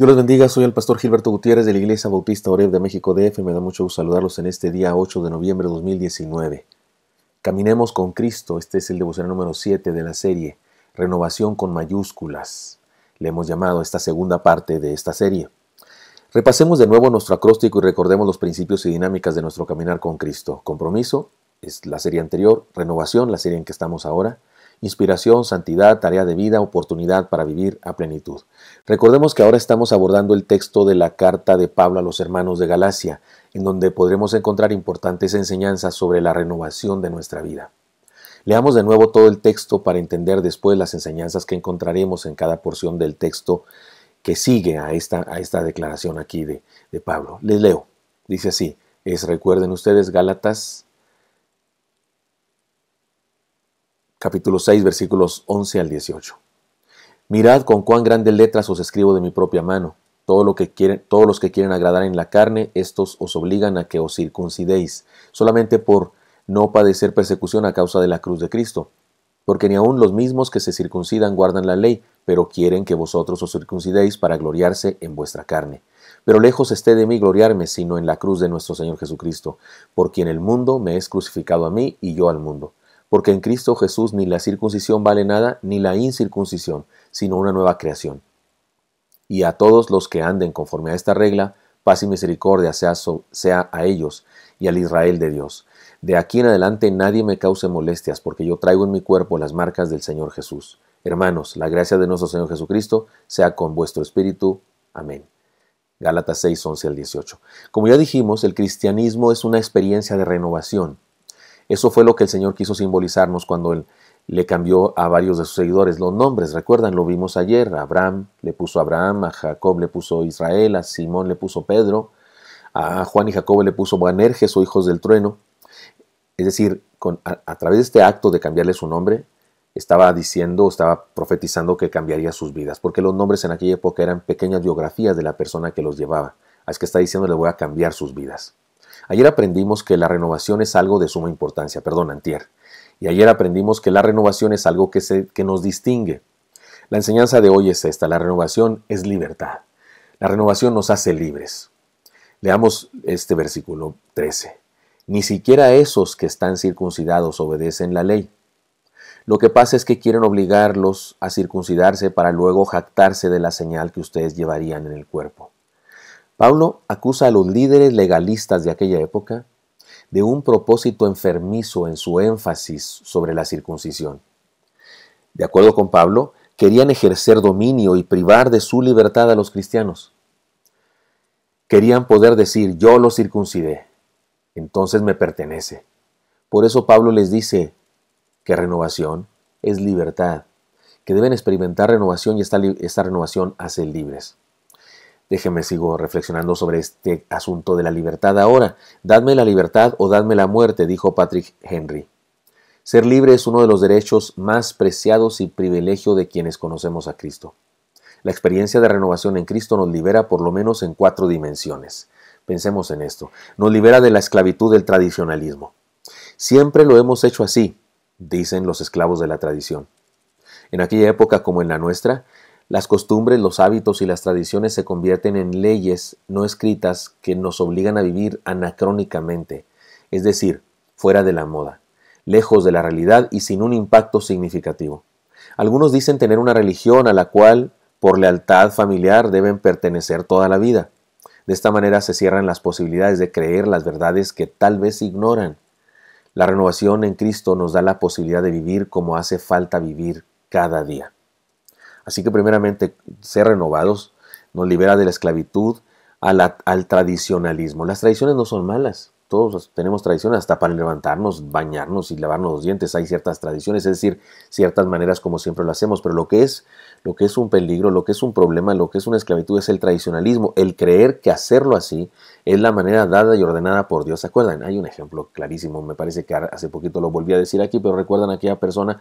Dios los bendiga, soy el pastor Gilberto Gutiérrez de la Iglesia Bautista Oreb de México DF. y Me da mucho gusto saludarlos en este día 8 de noviembre de 2019. Caminemos con Cristo, este es el devocional número 7 de la serie, Renovación con mayúsculas. Le hemos llamado a esta segunda parte de esta serie. Repasemos de nuevo nuestro acróstico y recordemos los principios y dinámicas de nuestro caminar con Cristo. Compromiso es la serie anterior, renovación, la serie en que estamos ahora, inspiración, santidad, tarea de vida, oportunidad para vivir a plenitud. Recordemos que ahora estamos abordando el texto de la carta de Pablo a los hermanos de Galacia, en donde podremos encontrar importantes enseñanzas sobre la renovación de nuestra vida. Leamos de nuevo todo el texto para entender después las enseñanzas que encontraremos en cada porción del texto que sigue a esta, a esta declaración aquí de, de Pablo. Les leo. Dice así, es recuerden ustedes Gálatas capítulo 6, versículos 11 al 18. Mirad con cuán grandes letras os escribo de mi propia mano. Todo lo que quieren, todos los que quieren agradar en la carne, estos os obligan a que os circuncidéis, solamente por no padecer persecución a causa de la cruz de Cristo. Porque ni aun los mismos que se circuncidan guardan la ley, pero quieren que vosotros os circuncidéis para gloriarse en vuestra carne. Pero lejos esté de mí gloriarme, sino en la cruz de nuestro Señor Jesucristo, por quien el mundo me es crucificado a mí y yo al mundo porque en Cristo Jesús ni la circuncisión vale nada, ni la incircuncisión, sino una nueva creación. Y a todos los que anden conforme a esta regla, paz y misericordia sea, a ellos y al Israel de Dios. De aquí en adelante nadie me cause molestias, porque yo traigo en mi cuerpo las marcas del Señor Jesús. Hermanos, la gracia de nuestro Señor Jesucristo sea con vuestro espíritu. Amén. Gálatas 6, 11 al 18. Como ya dijimos, el cristianismo es una experiencia de renovación. Eso fue lo que el Señor quiso simbolizarnos cuando él le cambió a varios de sus seguidores los nombres. Recuerdan, lo vimos ayer. Abraham le puso Abraham, a Jacob le puso Israel, a Simón le puso Pedro, a Juan y Jacob le puso Boanerges o hijos del trueno. Es decir, con, a, través de este acto de cambiarle su nombre, estaba diciendo, estaba profetizando que cambiaría sus vidas, porque los nombres en aquella época eran pequeñas biografías de la persona que los llevaba. Así que está diciendo, le voy a cambiar sus vidas. Ayer aprendimos que la renovación es algo de suma importancia, perdón, antier. Y ayer aprendimos que la renovación es algo que, nos distingue. La enseñanza de hoy es esta, la renovación es libertad. La renovación nos hace libres. Leamos este versículo 13. Ni siquiera esos que están circuncidados obedecen la ley. Lo que pasa es que quieren obligarlos a circuncidarse para luego jactarse de la señal que ustedes llevarían en el cuerpo. Pablo acusa a los líderes legalistas de aquella época de un propósito enfermizo en su énfasis sobre la circuncisión. De acuerdo con Pablo, querían ejercer dominio y privar de su libertad a los cristianos. Querían poder decir, yo lo circuncidé, entonces me pertenece. Por eso Pablo les dice que renovación es libertad, que deben experimentar renovación y esta, esta renovación hace libres. Déjeme sigo reflexionando sobre este asunto de la libertad ahora. Dadme la libertad o dadme la muerte, dijo Patrick Henry. Ser libre es uno de los derechos más preciados y privilegio de quienes conocemos a Cristo. La experiencia de renovación en Cristo nos libera por lo menos en cuatro dimensiones. Pensemos en esto. Nos libera de la esclavitud del tradicionalismo. Siempre lo hemos hecho así, dicen los esclavos de la tradición. En aquella época como en la nuestra, las costumbres, los hábitos y las tradiciones se convierten en leyes no escritas que nos obligan a vivir anacrónicamente, es decir, fuera de la moda, lejos de la realidad y sin un impacto significativo. Algunos dicen tener una religión a la cual, por lealtad familiar, deben pertenecer toda la vida. De esta manera se cierran las posibilidades de creer las verdades que tal vez ignoran. La renovación en Cristo nos da la posibilidad de vivir como hace falta vivir cada día. Así que primeramente ser renovados nos libera de la esclavitud al tradicionalismo. Las tradiciones no son malas. Todos tenemos tradiciones, hasta para levantarnos, bañarnos y lavarnos los dientes. Hay ciertas tradiciones, es decir, ciertas maneras como siempre lo hacemos. Pero lo que es, lo que es un peligro, lo que es un problema, lo que es una esclavitud es el tradicionalismo, el creer que hacerlo así es la manera dada y ordenada por Dios. ¿Se acuerdan? Hay un ejemplo clarísimo, me parece que hace poquito lo volví a decir aquí, pero recuerdan a aquella persona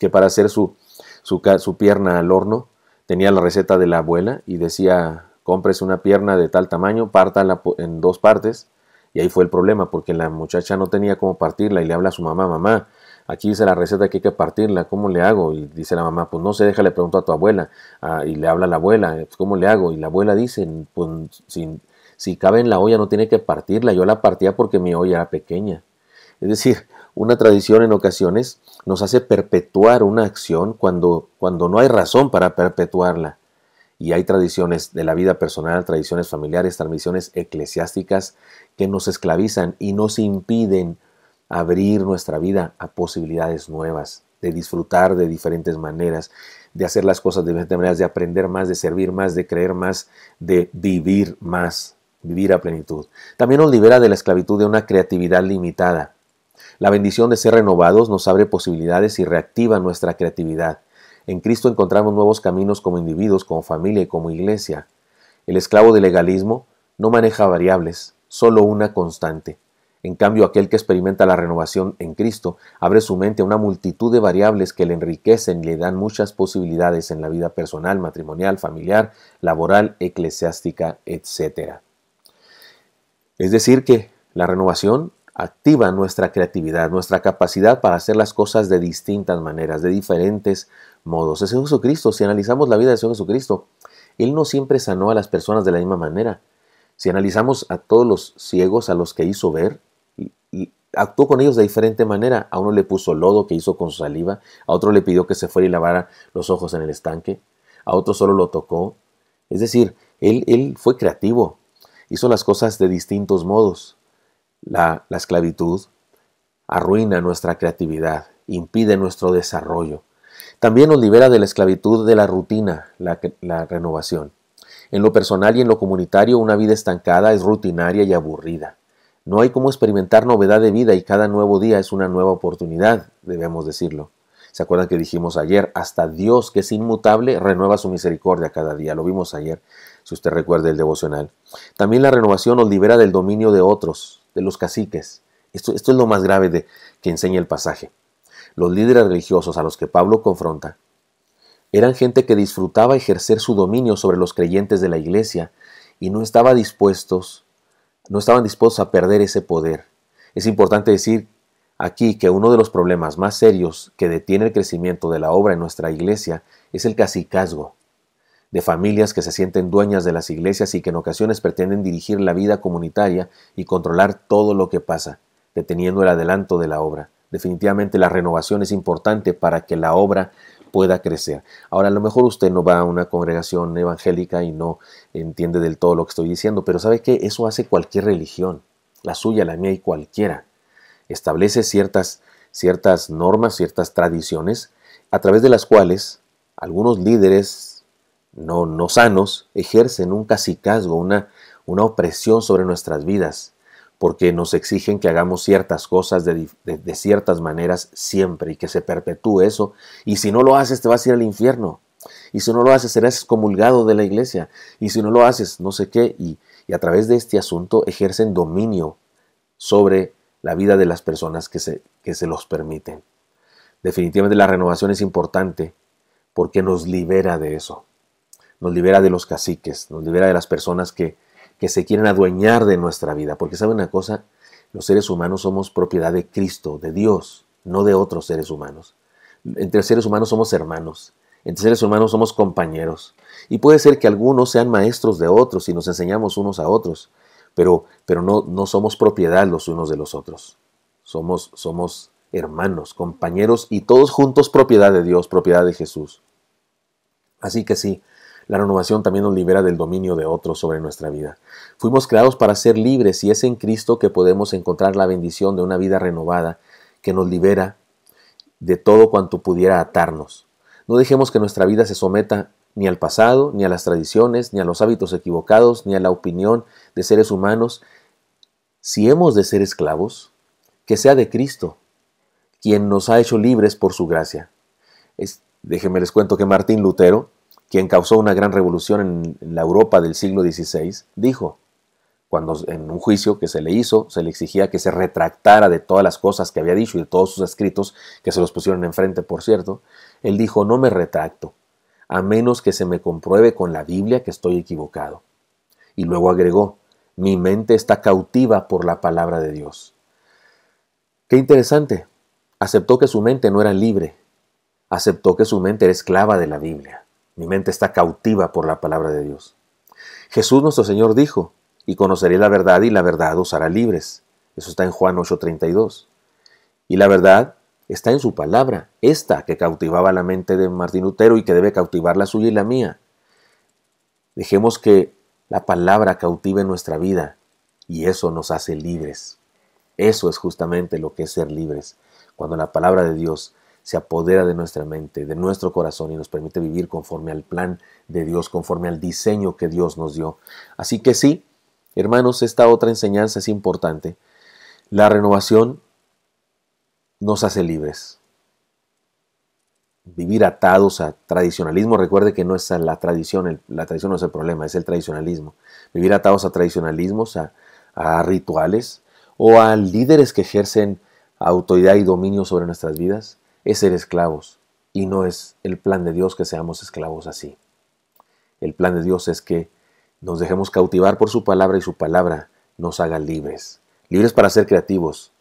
que para hacer su, su, pierna al horno, tenía la receta de la abuela y decía, compres una pierna de tal tamaño, pártala en dos partes. Y ahí fue el problema, porque la muchacha no tenía cómo partirla y le habla a su mamá, mamá, aquí dice la receta que hay que partirla, ¿cómo le hago? Y dice la mamá, pues no sé, déjale pregunto a tu abuela. Ah, y le habla a la abuela, pues, ¿cómo le hago? Y la abuela dice, pues si cabe en la olla no tiene que partirla, yo la partía porque mi olla era pequeña. Es decir, una tradición en ocasiones nos hace perpetuar una acción cuando, cuando no hay razón para perpetuarla. Y hay tradiciones de la vida personal, tradiciones familiares, tradiciones eclesiásticas que nos esclavizan y nos impiden abrir nuestra vida a posibilidades nuevas, de disfrutar de diferentes maneras, de hacer las cosas de diferentes maneras, de aprender más, de servir más, de creer más, de vivir más, vivir a plenitud. También nos libera de la esclavitud de una creatividad limitada. La bendición de ser renovados nos abre posibilidades y reactiva nuestra creatividad. En Cristo encontramos nuevos caminos como individuos, como familia y como iglesia. El esclavo del legalismo no maneja variables, solo una constante. En cambio, aquel que experimenta la renovación en Cristo abre su mente a una multitud de variables que le enriquecen y le dan muchas posibilidades en la vida personal, matrimonial, familiar, laboral, eclesiástica, etc. Es decir, que la renovación activa nuestra creatividad, nuestra capacidad para hacer las cosas de distintas maneras, de diferentes modos. Ese Jesucristo, si analizamos la vida de Jesucristo, Él no siempre sanó a las personas de la misma manera. Si analizamos a todos los ciegos a los que hizo ver, y actuó con ellos de diferente manera. A uno le puso lodo que hizo con su saliva, a otro le pidió que se fuera y lavara los ojos en el estanque, a otro solo lo tocó. Es decir, él, él fue creativo, hizo las cosas de distintos modos. La, esclavitud arruina nuestra creatividad, impide nuestro desarrollo. También nos libera de la esclavitud de la rutina, la, renovación. En lo personal y en lo comunitario, una vida estancada es rutinaria y aburrida. No hay cómo experimentar novedad de vida y cada nuevo día es una nueva oportunidad, debemos decirlo. ¿Se acuerdan que dijimos ayer? Hasta Dios, que es inmutable, renueva su misericordia cada día. Lo vimos ayer, si usted recuerda el devocional. También la renovación nos libera del dominio de otros de los caciques. Esto, esto es lo más grave de, que enseña el pasaje. Los líderes religiosos a los que Pablo confronta eran gente que disfrutaba ejercer su dominio sobre los creyentes de la iglesia y no estaba dispuestos, no estaban dispuestos a perder ese poder. Es importante decir aquí que uno de los problemas más serios que detiene el crecimiento de la obra en nuestra iglesia es el cacicazgo de familias que se sienten dueñas de las iglesias y que en ocasiones pretenden dirigir la vida comunitaria y controlar todo lo que pasa, deteniendo el adelanto de la obra. Definitivamente la renovación es importante para que la obra pueda crecer. Ahora, a lo mejor usted no va a una congregación evangélica y no entiende del todo lo que estoy diciendo, pero ¿sabe que Eso hace cualquier religión, la suya, la mía y cualquiera. Establece ciertas, ciertas normas, ciertas tradiciones, a través de las cuales algunos líderes no, no sanos ejercen un casicazgo, una, opresión sobre nuestras vidas, porque nos exigen que hagamos ciertas cosas de, ciertas maneras siempre y que se perpetúe eso. Y si no lo haces, te vas a ir al infierno. Y si no lo haces, serás excomulgado de la iglesia. Y si no lo haces, no sé qué. Y, a través de este asunto ejercen dominio sobre la vida de las personas que se los permiten. Definitivamente la renovación es importante porque nos libera de eso nos libera de los caciques, nos libera de las personas que, que se quieren adueñar de nuestra vida. Porque saben una cosa, los seres humanos somos propiedad de Cristo, de Dios, no de otros seres humanos. Entre seres humanos somos hermanos, entre seres humanos somos compañeros. Y puede ser que algunos sean maestros de otros y nos enseñamos unos a otros, pero, pero no, no somos propiedad los unos de los otros. Somos, somos hermanos, compañeros y todos juntos propiedad de Dios, propiedad de Jesús. Así que sí, la renovación también nos libera del dominio de otros sobre nuestra vida. Fuimos creados para ser libres y es en Cristo que podemos encontrar la bendición de una vida renovada que nos libera de todo cuanto pudiera atarnos. No dejemos que nuestra vida se someta ni al pasado, ni a las tradiciones, ni a los hábitos equivocados, ni a la opinión de seres humanos. Si hemos de ser esclavos, que sea de Cristo, quien nos ha hecho libres por su gracia. Es, déjenme les cuento que Martín Lutero, quien causó una gran revolución en la Europa del siglo XVI, dijo, cuando en un juicio que se le hizo se le exigía que se retractara de todas las cosas que había dicho y de todos sus escritos, que se los pusieron enfrente, por cierto, él dijo, no me retracto, a menos que se me compruebe con la Biblia que estoy equivocado. Y luego agregó, mi mente está cautiva por la palabra de Dios. Qué interesante. Aceptó que su mente no era libre. Aceptó que su mente era esclava de la Biblia. Mi mente está cautiva por la palabra de Dios. Jesús nuestro Señor dijo, y conoceré la verdad y la verdad os hará libres. Eso está en Juan 8:32. Y la verdad está en su palabra, esta que cautivaba la mente de Martín Lutero y que debe cautivar la suya y la mía. Dejemos que la palabra cautive nuestra vida y eso nos hace libres. Eso es justamente lo que es ser libres, cuando la palabra de Dios se apodera de nuestra mente, de nuestro corazón y nos permite vivir conforme al plan de Dios, conforme al diseño que Dios nos dio. Así que sí, hermanos, esta otra enseñanza es importante. La renovación nos hace libres. Vivir atados a tradicionalismo, recuerde que no es la tradición, la tradición no es el problema, es el tradicionalismo. Vivir atados a tradicionalismos, a, a rituales o a líderes que ejercen autoridad y dominio sobre nuestras vidas es ser esclavos y no es el plan de Dios que seamos esclavos así. El plan de Dios es que nos dejemos cautivar por su palabra y su palabra nos haga libres. Libres para ser creativos,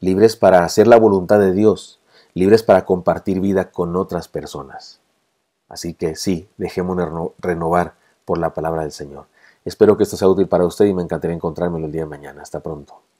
libres para hacer la voluntad de Dios, libres para compartir vida con otras personas. Así que sí, dejémonos renovar por la palabra del Señor. Espero que esto sea útil para usted y me encantaría encontrármelo el día de mañana. Hasta pronto.